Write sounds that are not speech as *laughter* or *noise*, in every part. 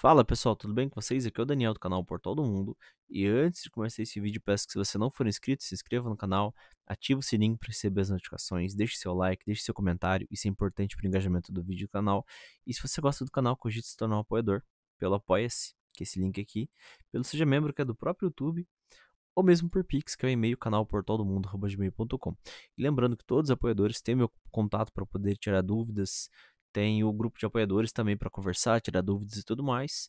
Fala pessoal, tudo bem com vocês? Aqui é o Daniel do canal Portal do Mundo e antes de começar esse vídeo peço que se você não for inscrito se inscreva no canal, ative o sininho para receber as notificações, deixe seu like, deixe seu comentário, isso é importante para o engajamento do vídeo do canal e se você gosta do canal, cogite se tornar um apoiador pelo Apoia-se, que é esse link aqui, pelo Seja Membro que é do próprio YouTube ou mesmo por Pix, que é o e-mail canal portaldomundo.com. E lembrando que todos os apoiadores têm meu contato para poder tirar dúvidas, tem o grupo de apoiadores também para conversar, tirar dúvidas e tudo mais.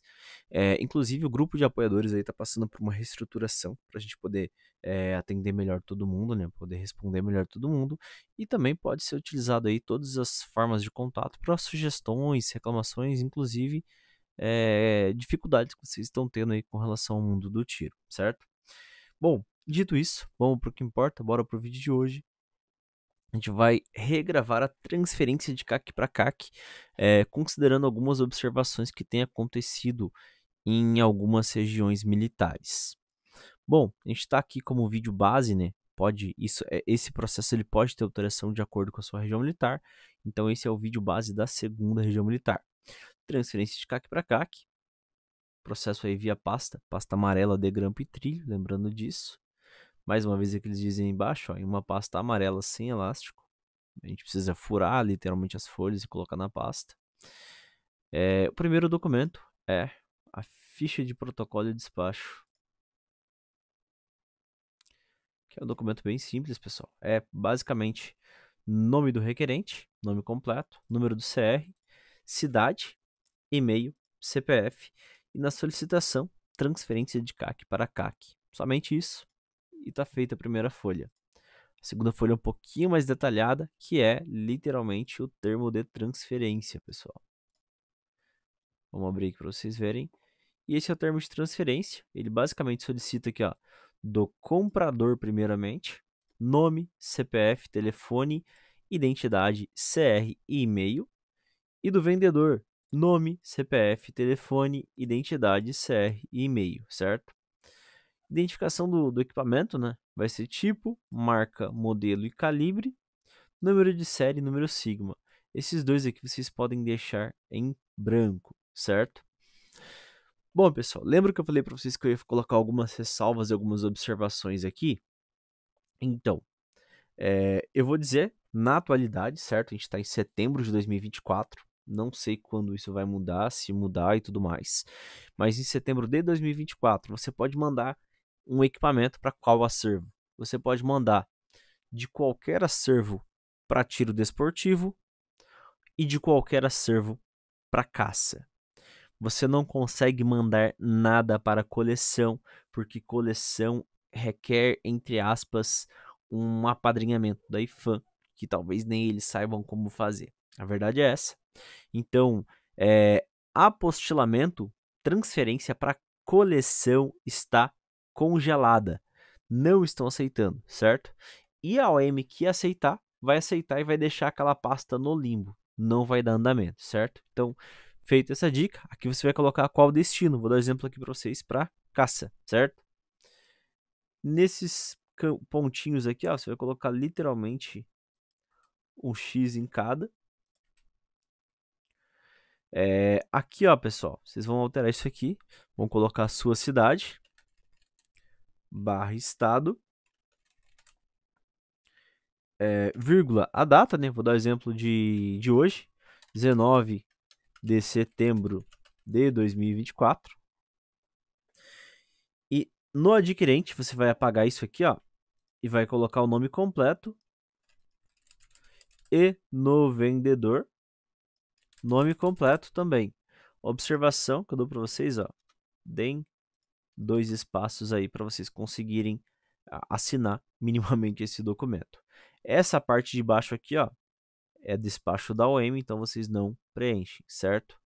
É, inclusive, o grupo de apoiadores aí está passando por uma reestruturação para a gente poder é, atender melhor todo mundo, né? poder responder melhor todo mundo. E também pode ser utilizado aí todas as formas de contato para sugestões, reclamações, inclusive é, dificuldades que vocês estão tendo aí com relação ao mundo do tiro, certo? Bom, dito isso, vamos para o que importa, bora para o vídeo de hoje a gente vai regravar a transferência de CAC para CAC, é, considerando algumas observações que têm acontecido em algumas regiões militares. Bom, a gente está aqui como vídeo base, né? Pode, isso, eh, esse processo ele pode ter alteração de acordo com a sua região militar. Então esse é o vídeo base da segunda região militar. Transferência de CAC para CAC. Processo aí via pasta, pasta amarela, de grampo e trilho, lembrando disso. Mais uma vez, é que eles dizem embaixo, ó, em uma pasta amarela sem elástico. A gente precisa furar literalmente as folhas e colocar na pasta. É, o primeiro documento é a ficha de protocolo de despacho. Que é um documento bem simples, pessoal. É basicamente nome do requerente, nome completo, número do CR, cidade, e-mail, CPF e na solicitação transferência de CAC para CAC. Somente isso e está feita a primeira folha. A segunda folha é um pouquinho mais detalhada, que é literalmente o termo de transferência, pessoal. Vamos abrir aqui para vocês verem. E esse é o termo de transferência. Ele basicamente solicita aqui, ó, do comprador primeiramente, nome, CPF, telefone, identidade, CR e e-mail, e do vendedor, nome, CPF, telefone, identidade, CR e e-mail, certo? Identificação do, do equipamento, né? Vai ser tipo, marca, modelo e calibre, número de série e número sigma. Esses dois aqui vocês podem deixar em branco, certo? Bom, pessoal, lembra que eu falei para vocês que eu ia colocar algumas ressalvas e algumas observações aqui? Então, é, eu vou dizer na atualidade, certo? A gente está em setembro de 2024. Não sei quando isso vai mudar, se mudar e tudo mais. Mas em setembro de 2024, você pode mandar um equipamento para qual acervo. Você pode mandar de qualquer acervo para tiro desportivo e de qualquer acervo para caça. Você não consegue mandar nada para coleção, porque coleção requer, entre aspas, um apadrinhamento da IFAM, que talvez nem eles saibam como fazer. A verdade é essa. Então, é, apostilamento, transferência para coleção está congelada. Não estão aceitando, certo? E a OM que aceitar, vai aceitar e vai deixar aquela pasta no limbo. Não vai dar andamento, certo? Então, feita essa dica, aqui você vai colocar qual destino. Vou dar exemplo aqui para vocês para caça, certo? Nesses pontinhos aqui, ó, você vai colocar literalmente um X em cada. É, aqui, ó, pessoal, vocês vão alterar isso aqui. Vão colocar a sua cidade barra estado, é, vírgula, a data, né? Vou dar o exemplo de, de hoje, 19 de setembro de 2024. E no adquirente, você vai apagar isso aqui, ó, e vai colocar o nome completo. E no vendedor, nome completo também. Observação que eu dou para vocês, ó, DEM dois espaços aí para vocês conseguirem assinar *laughs* minimamente esse documento. Essa parte de baixo aqui, ó, é despacho da OM, então vocês não preenchem, certo?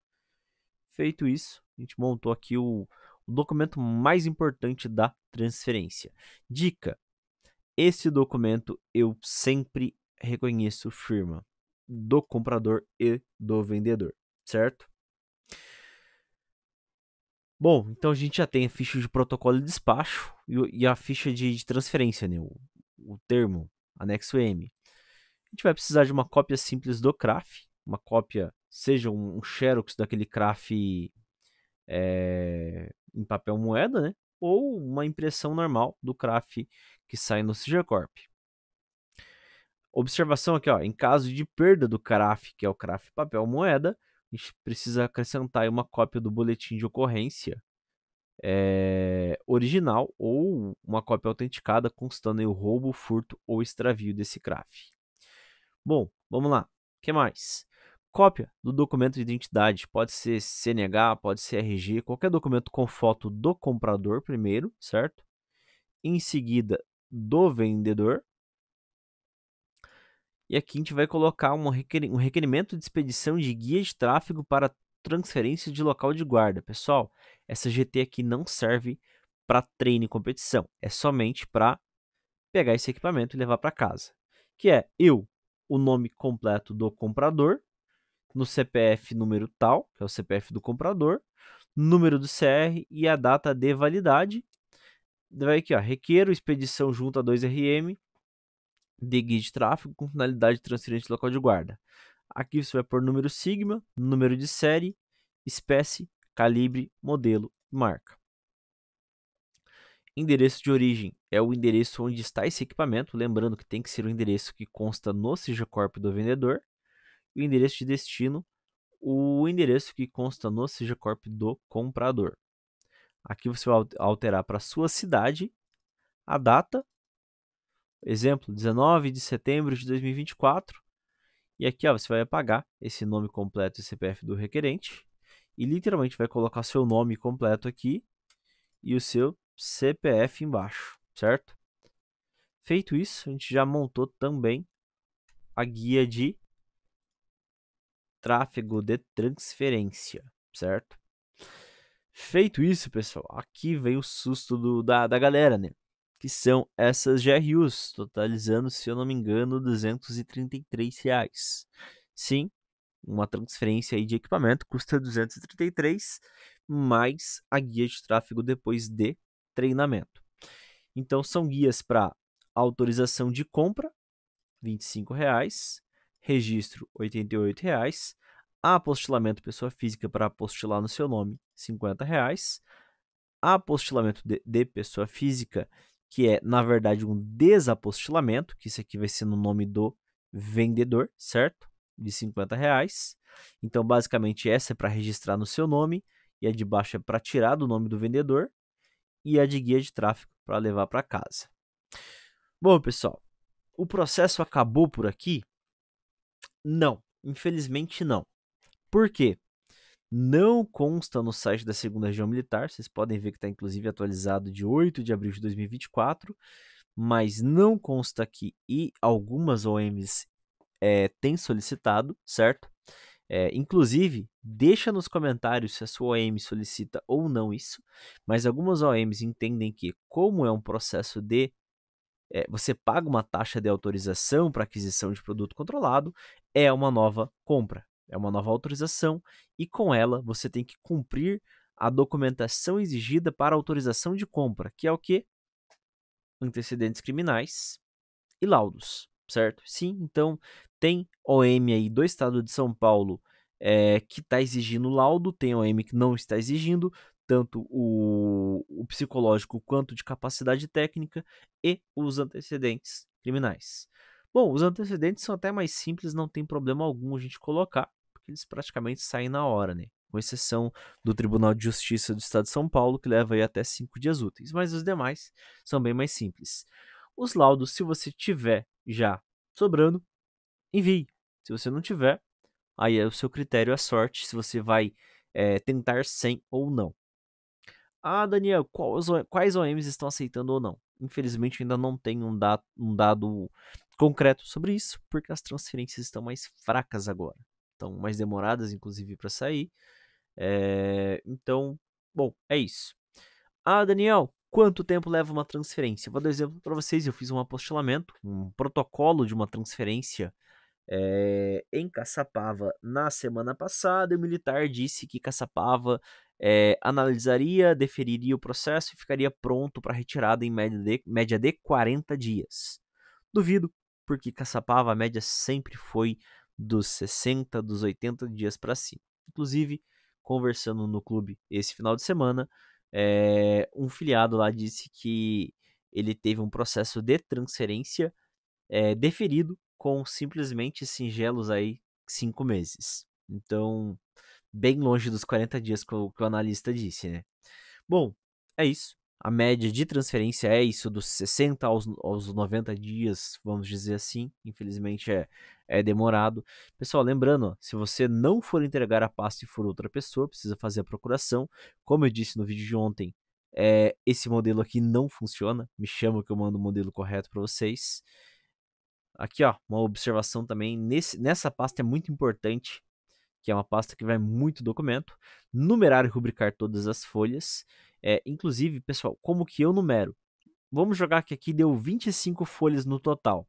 Feito isso, a gente montou aqui o, o documento mais importante da transferência. Dica: esse documento eu sempre reconheço firma do comprador e do vendedor, certo? Bom, então a gente já tem a ficha de protocolo de despacho e, a ficha de, transferência, né? O, o, termo, anexo M. A gente vai precisar de uma cópia simples do CRAF, uma cópia, seja um, xerox daquele CRAF é, em papel moeda, né? Ou uma impressão normal do CRAF que sai no Sigercorp. Observação aqui, ó, em caso de perda do CRAF, que é o CRAF papel moeda, a gente precisa acrescentar uma cópia do boletim de ocorrência é, original ou uma cópia autenticada constando o roubo, furto ou extravio desse CRAF. Bom, vamos lá. O que mais? Cópia do documento de identidade, pode ser CNH, pode ser RG, qualquer documento com foto do comprador primeiro, certo? Em seguida, do vendedor, e aqui a gente vai colocar um, requer... um requerimento de expedição de guia de tráfego para transferência de local de guarda. Pessoal, essa GT aqui não serve para treino e competição. É somente para pegar esse equipamento e levar para casa. Que é eu, o nome completo do comprador, no CPF número tal, que é o CPF do comprador, número do CR e a data de validade. Vai aqui, ó, requeiro expedição junto a 2RM de guia de tráfego com finalidade de transferência de local de guarda. Aqui você vai pôr número sigma, número de série, espécie, calibre, modelo e marca. Endereço de origem é o endereço onde está esse equipamento, lembrando que tem que ser o endereço que consta no Sigecorp do vendedor. E o endereço de destino, o endereço que consta no Sigecorp do comprador. Aqui você vai alterar para sua cidade, a data exemplo, 19 de setembro de 2024. E aqui ó, você vai apagar esse nome completo e CPF do requerente. E literalmente vai colocar seu nome completo aqui e o seu CPF embaixo, certo? Feito isso, a gente já montou também a guia de tráfego de transferência, certo? Feito isso, pessoal, aqui vem o susto do, da, da galera, né? que são essas GRUs, totalizando, se eu não me engano, 233 reais. Sim, uma transferência aí de equipamento custa 233 mais a guia de tráfego depois de treinamento. Então são guias para autorização de compra, R$ 25,00, registro R$ 88,00, apostilamento pessoa física para apostilar no seu nome, R$ 50,00, apostilamento de, de pessoa física que é, na verdade, um desapostilamento, que isso aqui vai ser no nome do vendedor, certo? De 50 reais. Então, basicamente, essa é para registrar no seu nome, e a de baixo é para tirar do nome do vendedor, e a de guia de tráfego para levar para casa. Bom, pessoal, o processo acabou por aqui? Não, infelizmente não. Por quê? não consta no site da Segunda Região Militar. Vocês podem ver que está inclusive atualizado de 8 de abril de 2024, mas não consta aqui e algumas OMs é, eh, têm solicitado, certo? É, inclusive, deixa nos comentários se a sua OM solicita ou não isso, mas algumas OMs entendem que, como é um processo de. É, você paga uma taxa de autorização para aquisição de produto controlado, é uma nova compra. É uma nova autorização e com ela você tem que cumprir a documentação exigida para autorização de compra, que é o que? Antecedentes criminais e laudos, certo? Sim, então tem OM aí do estado de São Paulo é, que está exigindo laudo, tem OM que não está exigindo, tanto o, o psicológico quanto de capacidade técnica e os antecedentes criminais. Bom, os antecedentes são até mais simples, não tem problema algum a gente colocar eles praticamente saem na hora, né? Com exceção do Tribunal de Justiça do Estado de São Paulo, que leva aí até cinco dias úteis, mas os demais são bem mais simples. Os laudos, se você tiver já sobrando, envie. Se você não tiver, aí é o seu critério, a é sorte, se você vai é, tentar sem ou não. Ah, Daniel, quais OMs estão aceitando ou não? Infelizmente, ainda não tem um, da, um dado concreto sobre isso, porque as transferências estão mais fracas agora estão mais demoradas, inclusive, para sair. É, então, bom, é isso. Ah, Daniel, quanto tempo leva uma transferência? Vou dar um exemplo para vocês. Eu fiz um apostilamento, um protocolo de uma transferência é, em Caçapava na semana passada. E o militar disse que Caçapava é, analisaria, deferiria o processo e ficaria pronto para retirada em média de, média de 40 dias. Duvido, porque Caçapava a média sempre foi dos 60, dos 80 dias para cima. Inclusive, conversando no clube esse final de semana, é, um filiado lá disse que ele teve um processo de transferência é, deferido com simplesmente singelos aí cinco meses. Então, bem longe dos 40 dias que o, que o analista disse, né? Bom, é isso. A média de transferência é isso, dos 60 aos, aos 90 dias, vamos dizer assim. Infelizmente é, é demorado. Pessoal, lembrando, se você não for entregar a pasta e for outra pessoa, precisa fazer a procuração. Como eu disse no vídeo de ontem, é, esse modelo aqui não funciona. Me chama que eu mando o modelo correto para vocês. Aqui, ó, uma observação também. Nesse, nessa pasta é muito importante que é uma pasta que vai muito documento, numerar e rubricar todas as folhas. É, inclusive, pessoal, como que eu numero? Vamos jogar que aqui deu 25 folhas no total.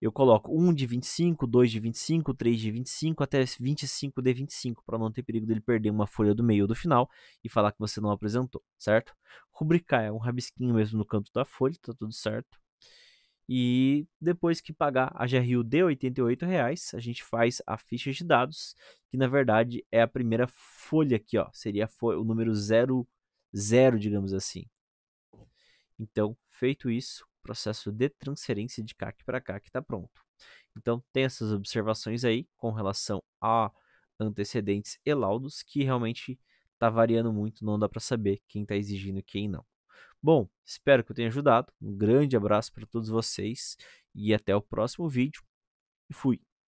Eu coloco 1 de 25, 2 de 25, 3 de 25, até 25 de 25, para não ter perigo dele perder uma folha do meio ou do final e falar que você não apresentou, certo? Rubricar é um rabisquinho mesmo no canto da folha, tá tudo certo. E depois que pagar a GRU de R$ a gente faz a ficha de dados, que na verdade é a primeira folha aqui, ó, seria o número 00, digamos assim. Então, feito isso, o processo de transferência de CAC para CAC está pronto. Então, tem essas observações aí com relação a antecedentes e laudos, que realmente está variando muito, não dá para saber quem está exigindo e quem não. Bom, espero que eu tenha ajudado. Um grande abraço para todos vocês e até o próximo vídeo. fui.